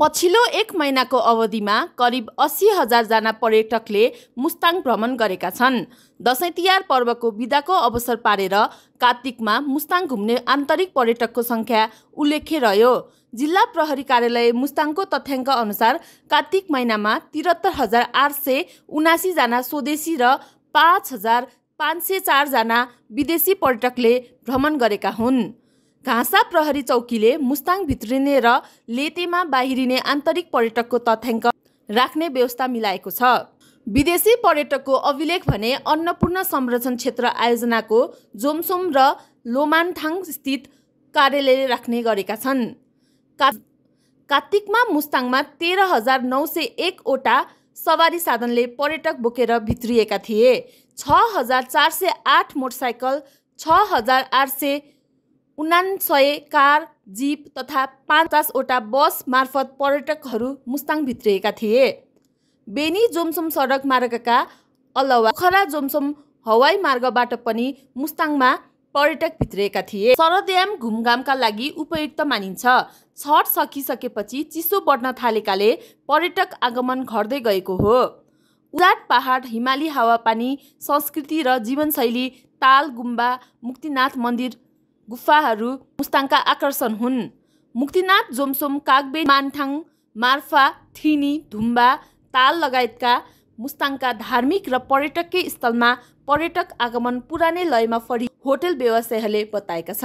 पछिल्लो एक महिनाको अवधिमा करिब अस्सी हजारजना पर्यटकले मुस्ताङ भ्रमण गरेका छन् दसैँ तिहार पर्वको विदाको अवसर पारेर कार्तिकमा मुस्ताङ घुम्ने आन्तरिक पर्यटकको सङ्ख्या उल्लेख्य रह्यो जिल्ला प्रहरी कार्यालय मुस्ताङको तथ्याङ्क अनुसार कार्तिक महिनामा त्रिहत्तर हजार आठ सय उनासीजना स्वदेशी र पाँच हजार पाँच सय चारजना विदेशी पर्यटकले भ्रमण गरेका हुन् घाँसा प्रहरी चौकीले मुस्ताङ भित्रिने र लेतेमा बाहिरिने आन्तरिक पर्यटकको तथ्याङ्क राख्ने व्यवस्था मिलाएको छ विदेशी पर्यटकको अभिलेख भने अन्नपूर्ण संरक्षण क्षेत्र आयोजनाको जोमसोम र लोमानथाङ स्थित कार्यालयले राख्ने गरेका छन् का कार्तिकमा मुस्ताङमा तेह्र हजार नौ सय एकवटा सवारी साधनले पर्यटक बोकेर भित्रिएका थिए छ हजार चार सय आठ मोटरसाइकल छ हजार आठ सय उनान्सय कार जिप तथा पचासवटा बस मार्फत पर्यटकहरू मुस्ताङ भित्रिएका थिए बेनी जोमसोम सडक मार्गका अलावा खरा जोमसोम हवाई मार्गबाट पनि मुस्ताङमा पर्यटक भित्रिएका थिए सरद्याम घुमघामका लागि उपयुक्त मानिन्छ छठ सकिसकेपछि चिसो बढ्न थालेकाले पर्यटक आगमन घट्दै गएको हो उजाट पहाड हिमाली हावापानी संस्कृति र जीवनशैली ताल गुम्बा मुक्तिनाथ मन्दिर गुफाहरू मुस्ताङका आकर्षण हुन् मुक्तिनाथ जोमसोम कागबे मान्थाङ मार्फा थिनी धुम्बा ताल लगायतका मुस्ताङका धार्मिक र पर्यटकीय स्थलमा पर्यटक आगमन पुरानै लयमा फरि होटल व्यवसायहरूले बताएका छन्